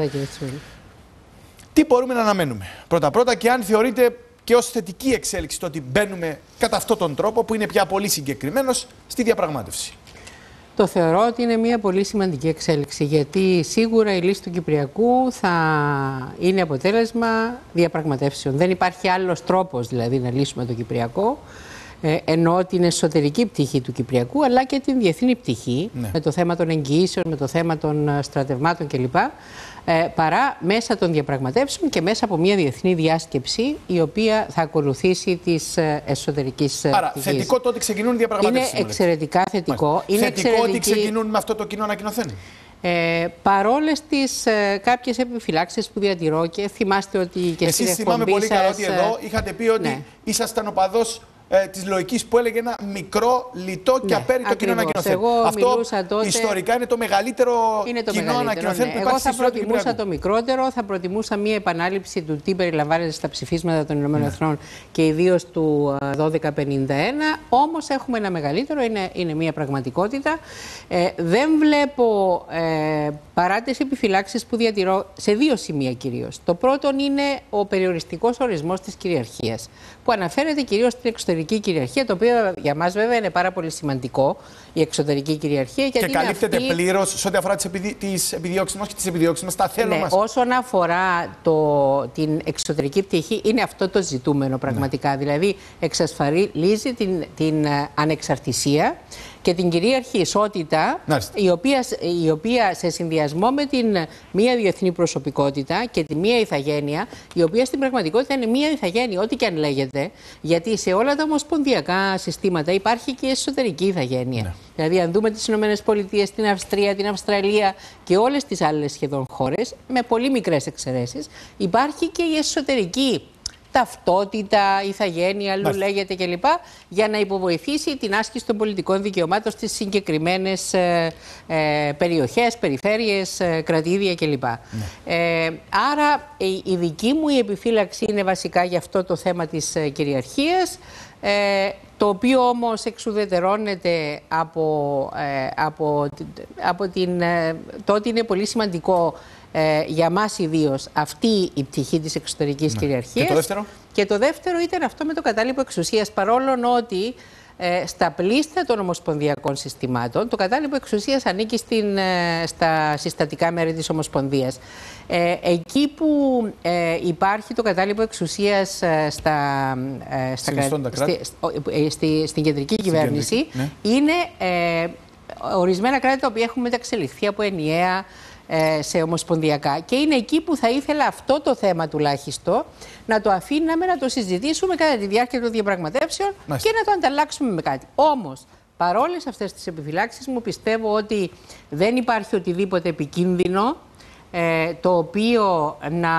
Ναι, Τι μπορούμε να αναμένουμε. Πρώτα-πρώτα και αν θεωρείτε και ως θετική εξέλιξη το ότι μπαίνουμε κατά αυτόν τον τρόπο που είναι πια πολύ συγκεκριμένος στη διαπραγμάτευση. Το θεωρώ ότι είναι μια πολύ σημαντική εξέλιξη γιατί σίγουρα η λύση του Κυπριακού θα είναι αποτέλεσμα διαπραγματεύσεων. Δεν υπάρχει άλλος τρόπος δηλαδή να λύσουμε το Κυπριακό. Ε, ενώ την εσωτερική πτυχή του Κυπριακού αλλά και την διεθνή πτυχή ναι. με το θέμα των εγγυήσεων, με το θέμα των ε, στρατευμάτων κλπ. Ε, παρά μέσα των διαπραγματεύσεων και μέσα από μια διεθνή διάσκεψη η οποία θα ακολουθήσει της εσωτερική πτυχή. Άρα, πτυχής. θετικό το ότι ξεκινούν οι διαπραγματεύσεις. Είναι εξαιρετικά θετικό. Είναι θετικό εξαιρετική... ότι ξεκινούν με αυτό το κοινό ανακοινοθέν. Ε, παρόλες τις ε, κάποιες επιφυλάξεις που διατηρώ και θυμάστε ότι και Εσείς στην εκπομπή θυμάμαι πολύ καλά ότι εδώ είχατε πει ότι ναι. ήσασταν οπαδός ε, της λογικής που έλεγε ένα μικρό, λιτό και ναι, απέριτο κοινό ανακοινωθέν. Αυτό ιστορικά είναι το μεγαλύτερο είναι το κοινό ανακοινωθέν ναι. που Εγώ θα προτιμούσα το μικρότερο, θα προτιμούσα μία επανάληψη του τι περιλαμβάνεται στα ψηφίσματα των ΗΠΑ ναι. και ιδίως του 1251. Ε, Όμως έχουμε ένα μεγαλύτερο, είναι, είναι μία πραγματικότητα. Ε, δεν βλέπω, ε, παρά τι επιφυλάξεις που διατηρώ σε δύο σημεία κυρίως. Το πρώτο είναι ο περιοριστικός ορισμός της κυριαρχίας, που αναφέρεται κυρίως στην εξωτερική εξωτερική κυριαρχία, το οποίο για μας βέβαια είναι πάρα πολύ σημαντικό, η εξωτερική κυριαρχία. Και καλύπτεται αυτή... πλήρως σε ό,τι αφορά τις επιδι... επιδιώξεις μας και τις επιδιώξεις μας, τα θέλω ναι, μας. Όσον αφορά το... την εξωτερική πτυχή, είναι αυτό το ζητούμενο πραγματικά. Ναι. Δηλαδή, εξασφαλίζει την, την ε, ανεξαρτησία, και την κυρίαρχη ισότητα, η οποία, η οποία σε συνδυασμό με την ε, μία διεθνή προσωπικότητα και τη μία ηθαγένεια, η οποία στην πραγματικότητα είναι μία ηθαγένεια, ό,τι και αν λέγεται, γιατί σε όλα τα ομοσπονδιακά συστήματα υπάρχει και εσωτερική ηθαγένεια. Ναι. Δηλαδή, αν δούμε τις ΗΠΑ, την Αυστρία, την Αυστραλία και όλες τις άλλες σχεδόν χώρες, με πολύ μικρές εξαιρέσεις, υπάρχει και η εσωτερική ταυτότητα, ηθαγένεια, αλλού λέγεται κλπ. για να υποβοηθήσει την άσκηση των πολιτικών δικαιωμάτων στις συγκεκριμένες ε, ε, περιοχές, περιφέρειες, ε, κρατήδια κλπ. Ναι. Ε, άρα η, δική μου επιφύλαξη είναι βασικά για αυτό το θέμα της ε, κυριαρχίας ε, το οποίο όμως εξουδετερώνεται από, ε, από, από την, ε, το ότι είναι πολύ σημαντικό ε, για μας ιδίως αυτή η πτυχή της εξωτερικής ναι. κυριαρχίας. Και το δεύτερο. Και το δεύτερο ήταν αυτό με το κατάλοιπο εξουσίας Παρόλο ότι ε, στα πλήστα των ομοσπονδιακών συστημάτων. Το κατάλληλο εξουσία ανήκει στην, ε, στα συστατικά μέρη της Ομοσπονδίας. Ε, εκεί που υπάρχει το κατάλληλο εξουσία στα, στην κεντρική κυβέρνηση ναι. είναι ορισμένα κράτη τα οποία έχουν μεταξελιχθεί από ενιαία ε, σε ομοσπονδιακά. Και είναι εκεί που θα ήθελα αυτό το θέμα τουλάχιστον να το αφήναμε να το συζητήσουμε κατά τη διάρκεια των διαπραγματεύσεων και να το ανταλλάξουμε με κάτι. Όμως, παρόλες αυτές τις επιφυλάξεις μου, πιστεύω ότι δεν υπάρχει οτιδήποτε επικίνδυνο ε, το οποίο να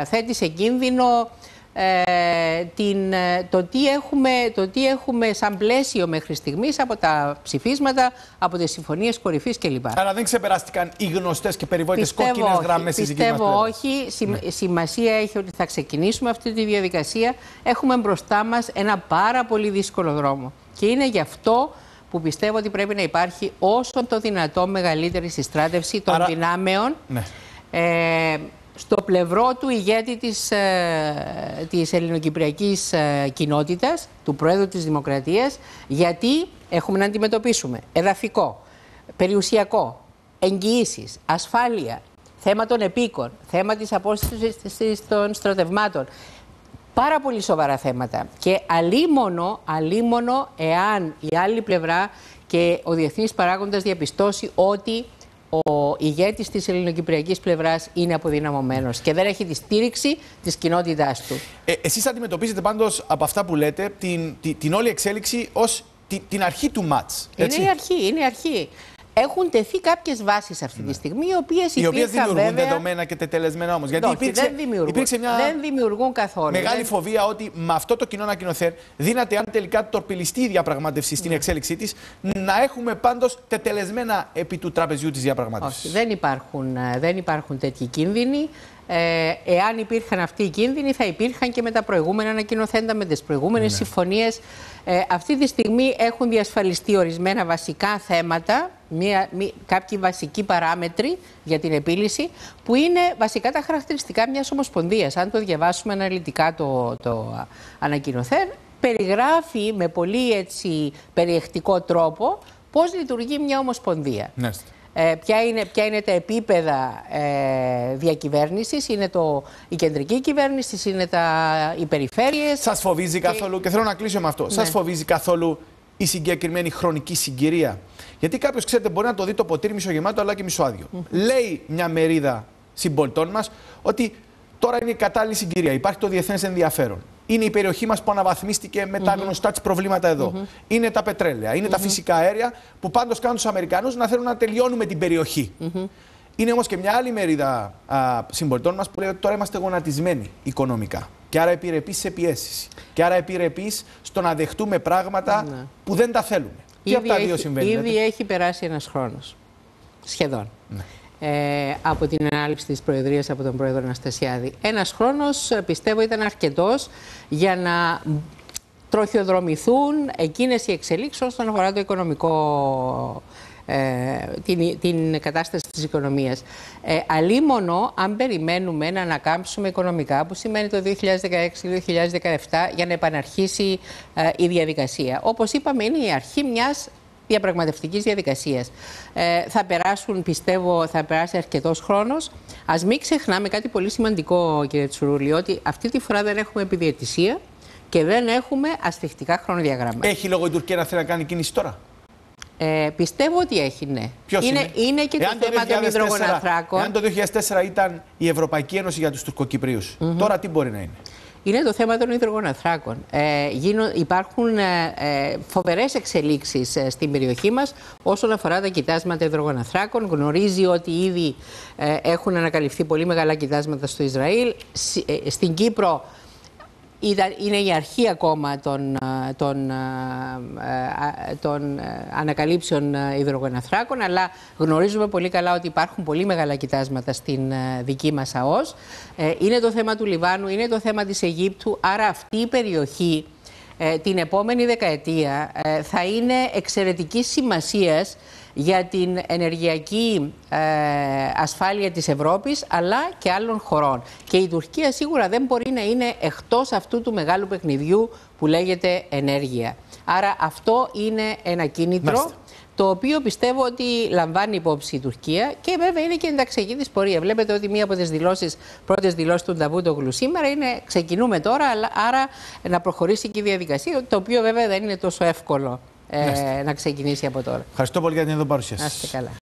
ε, θέτει σε κίνδυνο ε, την, ε, το, τι έχουμε, το έχουμε σαν πλαίσιο μέχρι στιγμής από τα ψηφίσματα, από τις συμφωνίες κορυφής κλπ. Αλλά δεν ξεπεράστηκαν οι γνωστές και περιβόητες κόκκινες όχι, γραμμές στις Πιστεύω όχι. Ναι. Σημασία έχει ότι θα ξεκινήσουμε αυτή τη διαδικασία. Έχουμε μπροστά μας ένα πάρα πολύ δύσκολο δρόμο. Και είναι γι' αυτό που πιστεύω ότι πρέπει να υπάρχει όσο το δυνατό μεγαλύτερη συστράτευση των Άρα... δυνάμεων. Ναι. Ε, στο πλευρό του ηγέτη της, ε, της ελληνοκυπριακής ε, κοινότητας, του Πρόεδρου της Δημοκρατίας, γιατί έχουμε να αντιμετωπίσουμε εδαφικό, περιουσιακό, εγγυήσεις, ασφάλεια, θέμα των επίκων, θέμα της απόστασης των στρατευμάτων. Πάρα πολύ σοβαρά θέματα. Και αλίμονο, αλίμονο εάν η άλλη πλευρά και ο διεθνής παράγοντας διαπιστώσει ότι ο ηγέτης της ελληνοκυπριακής πλευράς είναι αποδυναμωμένος και δεν έχει τη στήριξη της κοινότητάς του. Ε, Εσείς αντιμετωπίζετε πάντως από αυτά που λέτε την, την, όλη εξέλιξη ως την, την αρχή του μάτ. Είναι η αρχή, είναι η αρχή. Έχουν τεθεί κάποιες βάσεις αυτή τη ναι. στιγμή, οι οποίες υπήρχαν. Οι οποίες δημιουργούν βέβαια... δεδομένα και τετελεσμένα όμως. Γιατί δεν δημιουργούν. δεν δημιουργούν καθόλου. Μεγάλη φοβία ότι με αυτό το κοινό ανακοινοθέν δύναται, αν τελικά τορπιλιστεί η διαπραγμάτευση στην ναι. εξέλιξή της, να έχουμε πάντως τετελεσμένα επί του τραπεζιού της διαπραγμάτευσης. δεν υπάρχουν, ε, δεν υπάρχουν τέτοιοι κίνδυνοι ε, εάν υπήρχαν αυτοί οι κίνδυνοι, θα υπήρχαν και με τα προηγούμενα ανακοινοθέντα, με τις προηγούμενες ναι. συμφωνίες. Ε, αυτή τη στιγμή έχουν διασφαλιστεί ορισμένα βασικά θέματα, μία, κάποιοι βασικοί παράμετροι για την επίλυση, που είναι βασικά τα χαρακτηριστικά μιας ομοσπονδίας. Αν το διαβάσουμε αναλυτικά το, το ανακοινοθέν, περιγράφει με πολύ έτσι περιεκτικό τρόπο πώς λειτουργεί μια ομοσπονδία. Ναι. Ε, ποια, είναι, είναι τα επίπεδα ε, διακυβέρνησης, είναι το, η κεντρική κυβέρνηση, είναι τα, οι περιφέρειες. Σας φοβίζει καθόλου, και θέλω να κλείσω με αυτό, ναι. σας φοβίζει καθόλου η συγκεκριμένη χρονική συγκυρία. Γιατί κάποιος, ξέρετε, μπορεί να το δει το ποτήρι μισογεμάτο αλλά και μισοάδιο. Λέει μια μερίδα συμπολιτών μας ότι τώρα είναι η κατάλληλη συγκυρία. Υπάρχει το διεθνές ενδιαφέρον είναι η περιοχή μας που αναβαθμίστηκε με τα γνωστά της προβλήματα εδώ. Είναι τα πετρέλαια, είναι τα φυσικά αέρια που πάντως κάνουν τους Αμερικανού να θέλουν να τελειώνουμε την περιοχη Είναι όμως και μια άλλη μερίδα συμπολιτών μας που λέει ότι τώρα είμαστε γονατισμένοι οικονομικά. Και άρα επιρρεπεί σε πιέσεις. Και άρα επιρρεπεί στο να δεχτούμε πράγματα ναι. που δεν τα θέλουμε. Ήδη δύο Ήδη έχει περάσει ένας χρόνος. Σχεδόν. Ναι ε, από την ανάληψη της Προεδρίας από τον Πρόεδρο Αναστασιάδη. Ένας χρόνος ε, πιστεύω ήταν αρκετός για να τροχιοδρομηθούν εκείνες οι εξελίξεις όσον αφορά το οικονομικό ε, την, την κατάσταση της οικονομίας. Ε, αν περιμένουμε να ανακάμψουμε οικονομικά, που σημαίνει το 2016-2017, για να επαναρχίσει ε, η διαδικασία. Όπως είπαμε, είναι η αρχή μιας Διαπραγματευτικής διαδικασίας. Ε, θα περάσουν, πιστεύω, θα περάσει αρκετός χρόνος. Ας μην ξεχνάμε κάτι πολύ σημαντικό, κύριε Τσουρούλη, ότι αυτή τη φορά δεν έχουμε επιδιαιτησία και δεν έχουμε ασφιχτικά χρονοδιαγράμματα. Έχει λόγο η Τουρκία να θέλει να κάνει κίνηση τώρα. Ε, πιστεύω ότι έχει, ναι. Ποιος είναι, είναι, είναι και το, θέμα των υδρογοναθράκων. Αν το 2004 ήταν η Ευρωπαϊκή Ένωση για τους Τουρκοκυπρίους, τώρα τι μπορεί να είναι είναι το θέμα των υδρογοναθράκων. Ε, υπάρχουν ε, ε, φοβερές εξελίξεις ε, στην περιοχή μας όσον αφορά τα κοιτάσματα υδρογοναθράκων. Γνωρίζει ότι ήδη ε, έχουν ανακαλυφθεί πολύ μεγάλα κοιτάσματα στο Ισραήλ. Σ, στην Κύπρο είναι η αρχή ακόμα των, ε, των, ε, ε, των ανακαλύψεων υδρογοναθράκων, αλλά γνωρίζουμε πολύ καλά ότι υπάρχουν πολύ μεγάλα κοιτάσματα στην δική μας ΑΟΣ. Είναι το θέμα του Λιβάνου, είναι το θέμα της Αιγύπτου, άρα αυτή η περιοχή ε, την επόμενη δεκαετία ε, θα είναι εξαιρετικής σημασίας για την ενεργειακή ε, ασφάλεια της Ευρώπης αλλά και άλλων χωρών. Και η Τουρκία σίγουρα δεν μπορεί να είναι εκτός αυτού του μεγάλου παιχνιδιού που λέγεται ενέργεια. Άρα αυτό είναι ένα κίνητρο το οποίο πιστεύω ότι λαμβάνει υπόψη η Τουρκία και βέβαια είναι και ενταξιακή τη πορεία. Βλέπετε ότι μία από τις δηλώσεις, πρώτες δηλώσεις του Νταβούτογλου σήμερα είναι ξεκινούμε τώρα, άρα να προχωρήσει και η διαδικασία, το οποίο βέβαια δεν είναι τόσο εύκολο ε, να ξεκινήσει από τώρα. Ευχαριστώ πολύ για την παρουσία Να είστε καλά.